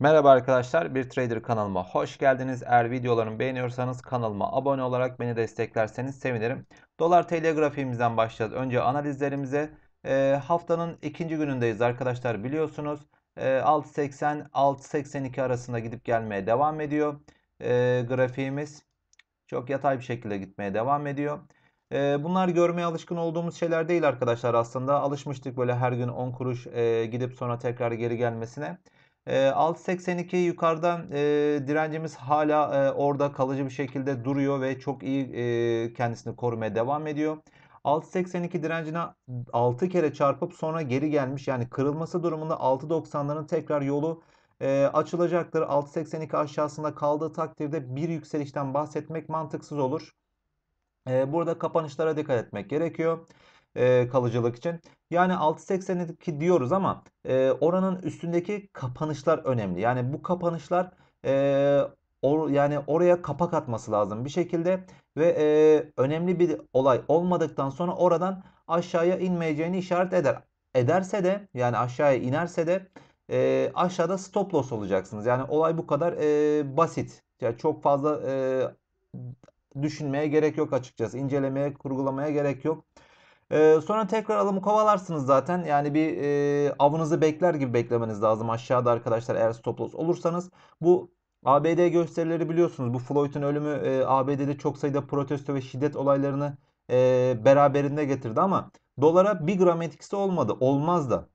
Merhaba arkadaşlar, Bir Trader kanalıma hoş geldiniz. Eğer videolarımı beğeniyorsanız kanalıma abone olarak beni desteklerseniz sevinirim. Dolar TL grafiğimizden başlayacağız. Önce analizlerimize e, haftanın ikinci günündeyiz arkadaşlar biliyorsunuz. E, 6.80-6.82 arasında gidip gelmeye devam ediyor e, grafiğimiz. Çok yatay bir şekilde gitmeye devam ediyor. E, bunlar görmeye alışkın olduğumuz şeyler değil arkadaşlar aslında. Alışmıştık böyle her gün 10 kuruş e, gidip sonra tekrar geri gelmesine. 6.82 yukarıda direncimiz hala orada kalıcı bir şekilde duruyor ve çok iyi kendisini korumaya devam ediyor. 6.82 direncine 6 kere çarpıp sonra geri gelmiş. Yani kırılması durumunda 6.90'ların tekrar yolu açılacaktır. 6.82 aşağısında kaldığı takdirde bir yükselişten bahsetmek mantıksız olur. burada kapanışlara dikkat etmek gerekiyor e, kalıcılık için. Yani 6.82 diyoruz ama e, oranın üstündeki kapanışlar önemli. Yani bu kapanışlar e, or, yani oraya kapak atması lazım bir şekilde ve e, önemli bir olay olmadıktan sonra oradan aşağıya inmeyeceğini işaret eder. Ederse de yani aşağıya inerse de e, aşağıda stop loss olacaksınız. Yani olay bu kadar e, basit. Yani çok fazla e, düşünmeye gerek yok açıkçası. İncelemeye, kurgulamaya gerek yok. Ee, sonra tekrar alımı kovalarsınız zaten. Yani bir e, avınızı bekler gibi beklemeniz lazım. Aşağıda arkadaşlar eğer stop loss olursanız bu ABD gösterileri biliyorsunuz. Bu Floyd'un ölümü e, ABD'de çok sayıda protesto ve şiddet olaylarını e, beraberinde getirdi ama dolara bir gram etkisi olmadı. Olmaz da.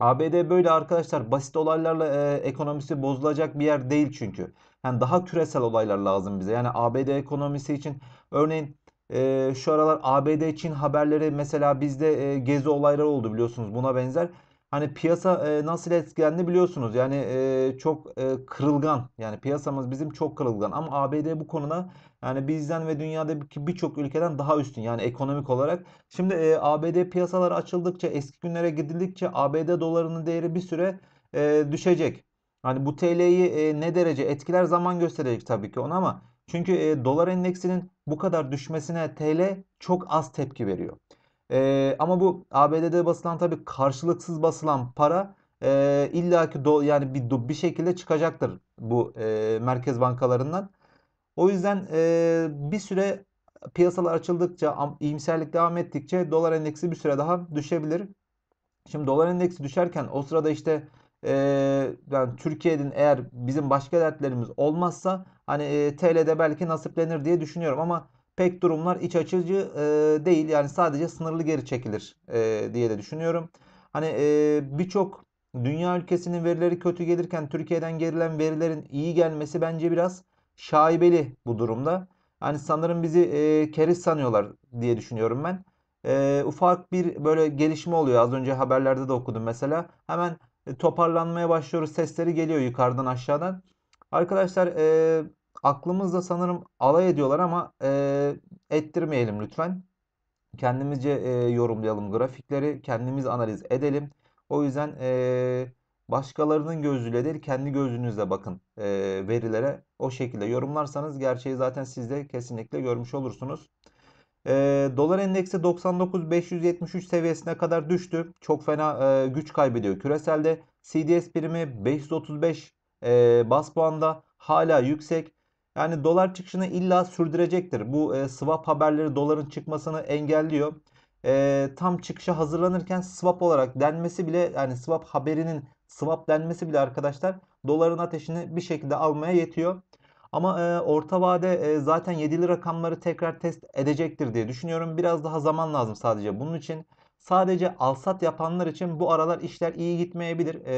ABD böyle arkadaşlar basit olaylarla e, ekonomisi bozulacak bir yer değil çünkü. Yani daha küresel olaylar lazım bize. Yani ABD ekonomisi için örneğin e, şu aralar ABD Çin haberleri mesela bizde e, gezi olayları oldu biliyorsunuz buna benzer. Hani piyasa e, nasıl etkilendi biliyorsunuz. Yani e, çok e, kırılgan. Yani piyasamız bizim çok kırılgan ama ABD bu konuda yani bizden ve dünyadaki birçok ülkeden daha üstün yani ekonomik olarak. Şimdi e, ABD piyasaları açıldıkça eski günlere gidildikçe ABD dolarının değeri bir süre e, düşecek. Hani bu TL'yi e, ne derece etkiler zaman gösterecek tabii ki ona ama çünkü e, dolar endeksinin bu kadar düşmesine TL çok az tepki veriyor. E, ama bu ABD'de basılan tabi karşılıksız basılan para e, illaki do, yani bir bir şekilde çıkacaktır bu e, merkez bankalarından. O yüzden e, bir süre piyasalar açıldıkça, iyimserlik devam ettikçe dolar endeksi bir süre daha düşebilir. Şimdi dolar endeksi düşerken o sırada işte e, yani Türkiye'nin eğer bizim başka dertlerimiz olmazsa hani e, TL'de belki nasiplenir diye düşünüyorum ama pek durumlar iç açıcı e, değil. Yani sadece sınırlı geri çekilir e, diye de düşünüyorum. Hani e, birçok dünya ülkesinin verileri kötü gelirken Türkiye'den gerilen verilerin iyi gelmesi bence biraz şaibeli bu durumda. Hani sanırım bizi e, keriz sanıyorlar diye düşünüyorum ben. E, ufak bir böyle gelişme oluyor. Az önce haberlerde de okudum mesela. Hemen e, toparlanmaya başlıyoruz. Sesleri geliyor yukarıdan aşağıdan. Arkadaşlar e, aklımızda sanırım alay ediyorlar ama e, ettirmeyelim lütfen. Kendimizce e, yorumlayalım grafikleri. Kendimiz analiz edelim. O yüzden e, başkalarının gözüyle değil kendi gözünüzle bakın e, verilere. O şekilde yorumlarsanız gerçeği zaten siz de kesinlikle görmüş olursunuz. E, dolar endeksi 99.573 seviyesine kadar düştü. Çok fena e, güç kaybediyor. Küreselde CDS primi 535 e, bas puanda hala yüksek. Yani dolar çıkışını illa sürdürecektir. Bu e, swap haberleri doların çıkmasını engelliyor. E, tam çıkışa hazırlanırken swap olarak denmesi bile yani swap haberinin swap denmesi bile arkadaşlar doların ateşini bir şekilde almaya yetiyor. Ama e, orta vade e, zaten 7'li rakamları tekrar test edecektir diye düşünüyorum. Biraz daha zaman lazım sadece bunun için. Sadece alsat yapanlar için bu aralar işler iyi gitmeyebilir. E,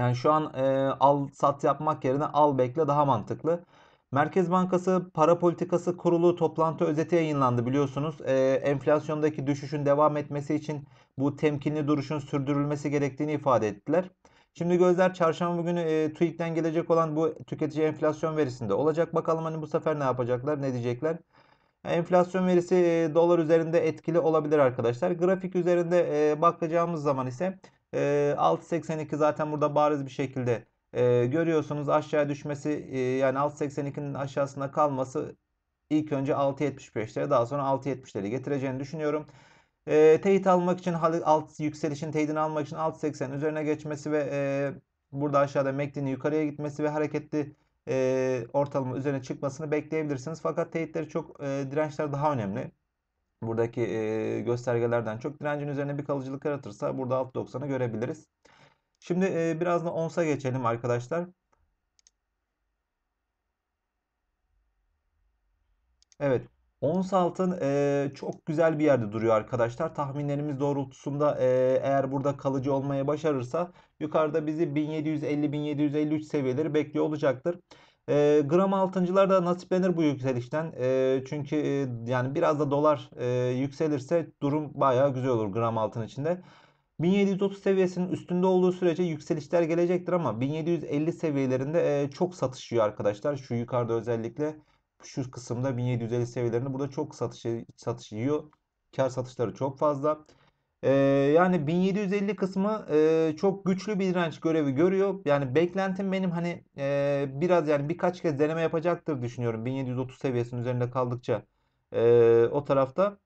yani şu an e, al sat yapmak yerine al bekle daha mantıklı. Merkez Bankası Para Politikası Kurulu toplantı özeti yayınlandı biliyorsunuz. Ee, enflasyondaki düşüşün devam etmesi için bu temkinli duruşun sürdürülmesi gerektiğini ifade ettiler. Şimdi gözler çarşamba günü e, TÜİK'ten gelecek olan bu tüketici enflasyon verisinde olacak. Bakalım hani bu sefer ne yapacaklar, ne diyecekler. E, enflasyon verisi e, dolar üzerinde etkili olabilir arkadaşlar. Grafik üzerinde e, bakacağımız zaman ise e, 6.82 zaten burada bariz bir şekilde e, görüyorsunuz. Aşağıya düşmesi e, yani 6.82'nin aşağısında kalması ilk önce 6.75'lere daha sonra 6.70'leri getireceğini düşünüyorum. E, teyit almak için alt yükselişin teyidini almak için alt 80 üzerine geçmesi ve e, burada aşağıda MACD'nin yukarıya gitmesi ve hareketli e, ortalama üzerine çıkmasını bekleyebilirsiniz. Fakat teyitleri çok e, dirençler daha önemli. Buradaki e, göstergelerden çok direncin üzerine bir kalıcılık yaratırsa burada alt 90'ı görebiliriz. Şimdi e, biraz da ONS'a geçelim arkadaşlar. Evet. Ons altın e, çok güzel bir yerde duruyor arkadaşlar. Tahminlerimiz doğrultusunda e, eğer burada kalıcı olmaya başarırsa yukarıda bizi 1750-1753 seviyeleri bekliyor olacaktır. E, gram altıncılar da nasiplenir bu yükselişten. E, çünkü e, yani biraz da dolar e, yükselirse durum bayağı güzel olur gram altın içinde. 1730 seviyesinin üstünde olduğu sürece yükselişler gelecektir ama 1750 seviyelerinde e, çok satışıyor arkadaşlar. Şu yukarıda özellikle şu kısımda 1750 seviyelerinde burada çok satış, satış yiyor. Kar satışları çok fazla. Ee, yani 1750 kısmı e, çok güçlü bir direnç görevi görüyor. Yani beklentim benim hani e, biraz yani birkaç kez deneme yapacaktır düşünüyorum. 1730 seviyesinin üzerinde kaldıkça e, o tarafta.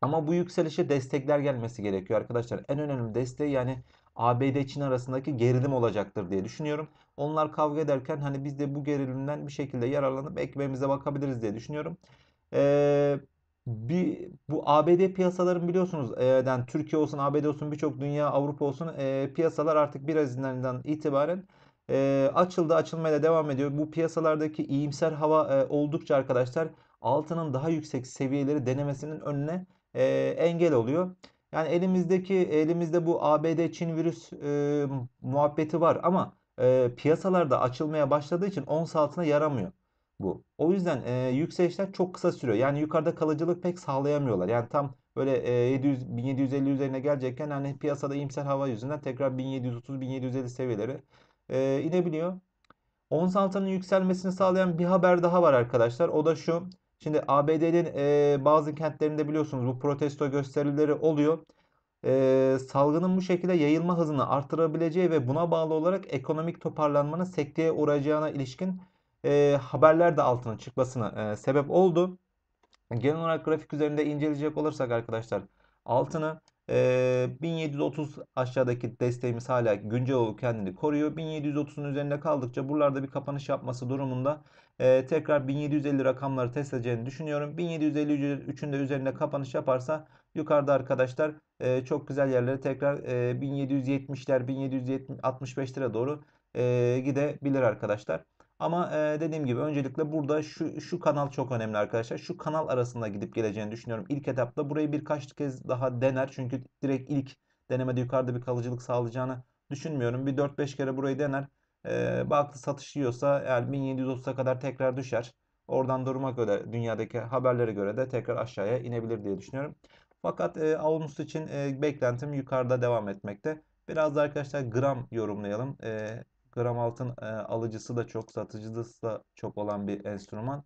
Ama bu yükselişe destekler gelmesi gerekiyor arkadaşlar. En önemli desteği yani ABD Çin arasındaki gerilim olacaktır diye düşünüyorum. Onlar kavga ederken hani biz de bu gerilimden bir şekilde yararlanıp ekmeğimize bakabiliriz diye düşünüyorum. Ee, bir bu ABD piyasaların biliyorsunuz e, yani Türkiye olsun ABD olsun birçok dünya Avrupa olsun e, piyasalar artık biraz izinden itibaren e, açıldı açılmaya da devam ediyor. Bu piyasalardaki iyimser hava e, oldukça arkadaşlar altının daha yüksek seviyeleri denemesinin önüne e, engel oluyor. Yani elimizdeki elimizde bu ABD Çin virüs e, muhabbeti var ama e, piyasalarda açılmaya başladığı için ons altına yaramıyor bu. O yüzden e, yükselişler çok kısa sürüyor. Yani yukarıda kalıcılık pek sağlayamıyorlar. Yani tam böyle e, 700 1750 üzerine gelecekken hani piyasada imser hava yüzünden tekrar 1730 1750 seviyeleri e, inebiliyor. Ons altının yükselmesini sağlayan bir haber daha var arkadaşlar. O da şu. Şimdi ABD'nin e, bazı kentlerinde biliyorsunuz bu protesto gösterileri oluyor e, salgının bu şekilde yayılma hızını artırabileceği ve buna bağlı olarak ekonomik toparlanmanın sekteye uğrayacağına ilişkin e, haberler de altına çıkmasına e, sebep oldu. Genel olarak grafik üzerinde inceleyecek olursak arkadaşlar altını e, 1730 aşağıdaki desteğimiz hala güncel olup kendini koruyor. 1730'un üzerinde kaldıkça buralarda bir kapanış yapması durumunda e, tekrar 1750 rakamları test edeceğini düşünüyorum. 1753'ün de üzerinde kapanış yaparsa Yukarıda arkadaşlar e, çok güzel yerlere tekrar e, 1770'ler 1765'lere doğru e, gidebilir arkadaşlar. Ama e, dediğim gibi öncelikle burada şu, şu kanal çok önemli arkadaşlar. Şu kanal arasında gidip geleceğini düşünüyorum. İlk etapta burayı birkaç kez daha dener. Çünkü direkt ilk denemede yukarıda bir kalıcılık sağlayacağını düşünmüyorum. Bir 4-5 kere burayı dener. E, baktı satış yiyorsa eğer 1730'a kadar tekrar düşer. Oradan duruma göre dünyadaki haberlere göre de tekrar aşağıya inebilir diye düşünüyorum. Fakat e, Ağustos için e, beklentim yukarıda devam etmekte. Biraz da arkadaşlar gram yorumlayalım. E, gram altın e, alıcısı da çok, satıcısı da çok olan bir enstrüman.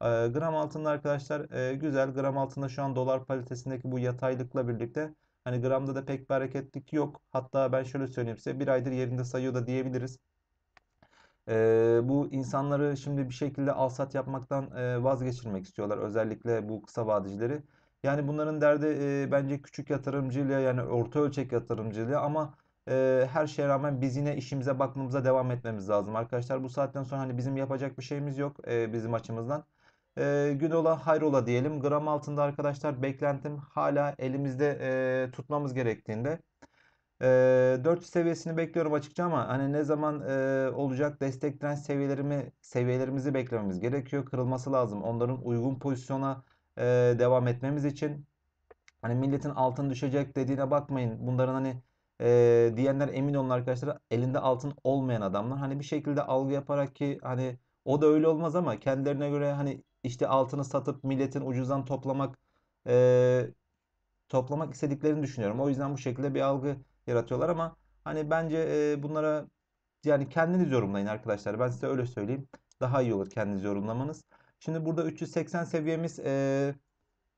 E, gram altında arkadaşlar e, güzel. Gram altında şu an dolar paritesindeki bu yataylıkla birlikte hani gramda da pek bir hareketlik yok. Hatta ben şöyle söyleyeyim size bir aydır yerinde sayıyor da diyebiliriz. E, bu insanları şimdi bir şekilde alsat yapmaktan e, vazgeçirmek istiyorlar. Özellikle bu kısa vadicileri. Yani bunların derdi e, bence küçük yatırımcıyla yani orta ölçek yatırımcıyla ama e, her şeye rağmen biz yine işimize bakmamıza devam etmemiz lazım arkadaşlar. Bu saatten sonra hani bizim yapacak bir şeyimiz yok e, bizim açımızdan. E, gün ola hayrola diyelim. Gram altında arkadaşlar beklentim hala elimizde e, tutmamız gerektiğinde. E, 400 seviyesini bekliyorum açıkça ama hani ne zaman e, olacak destek direnç seviyelerimi seviyelerimizi beklememiz gerekiyor. Kırılması lazım. Onların uygun pozisyona e, devam etmemiz için. Hani milletin altın düşecek dediğine bakmayın. Bunların hani e, diyenler emin olun arkadaşlar elinde altın olmayan adamlar. Hani bir şekilde algı yaparak ki hani o da öyle olmaz ama kendilerine göre hani işte altını satıp milletin ucuzdan toplamak e, toplamak istediklerini düşünüyorum. O yüzden bu şekilde bir algı yaratıyorlar ama hani bence e, bunlara yani kendiniz yorumlayın arkadaşlar. Ben size öyle söyleyeyim. Daha iyi olur kendiniz yorumlamanız. Şimdi burada 380 seviyemiz e,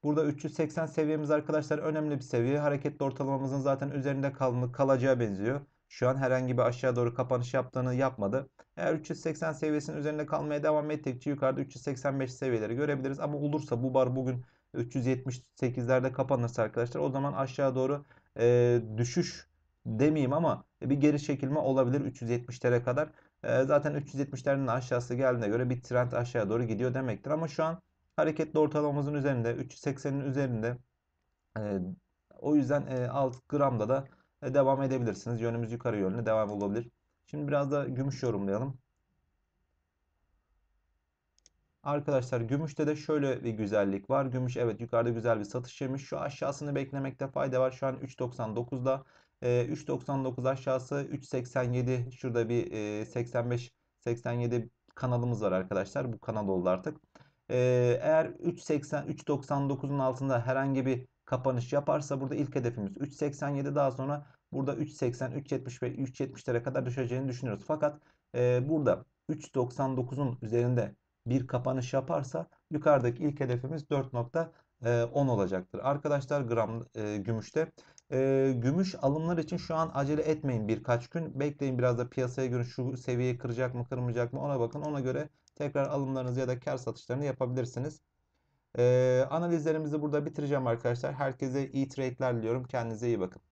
burada 380 seviyemiz arkadaşlar önemli bir seviye. Hareketli ortalamamızın zaten üzerinde kalma, kalacağı benziyor. Şu an herhangi bir aşağı doğru kapanış yaptığını yapmadı. Eğer 380 seviyesinin üzerinde kalmaya devam ettikçe yukarıda 385 seviyeleri görebiliriz. Ama olursa bu bar bugün 378'lerde kapanırsa arkadaşlar o zaman aşağı doğru e, düşüş demeyeyim ama bir geri çekilme olabilir 370'lere kadar. Ee, zaten 370'lerin aşağısı geldiğine göre bir trend aşağıya doğru gidiyor demektir. Ama şu an hareketli ortalamamızın üzerinde 380'in üzerinde e, o yüzden e, alt gramda da e, devam edebilirsiniz. Yönümüz yukarı yönlü devam olabilir. Şimdi biraz da gümüş yorumlayalım. Arkadaşlar gümüşte de şöyle bir güzellik var. Gümüş evet yukarıda güzel bir satış yemiş. Şu aşağısını beklemekte fayda var. Şu an 3.99'da. 3.99 aşağısı 3.87 şurada bir 85-87 kanalımız var arkadaşlar. Bu kanal oldu artık. Eğer 3.99'un altında herhangi bir kapanış yaparsa burada ilk hedefimiz 3.87 daha sonra burada 3.80, 3.70 ve 3.70'lere kadar düşeceğini düşünüyoruz. Fakat burada 3.99'un üzerinde bir kapanış yaparsa yukarıdaki ilk hedefimiz 4.10 olacaktır. Arkadaşlar gram gümüşte e, gümüş alımlar için şu an acele etmeyin birkaç gün. Bekleyin biraz da piyasaya göre şu seviyeyi kıracak mı kırmayacak mı ona bakın. Ona göre tekrar alımlarınızı ya da kar satışlarını yapabilirsiniz. E, analizlerimizi burada bitireceğim arkadaşlar. Herkese iyi trade'ler diliyorum. Kendinize iyi bakın.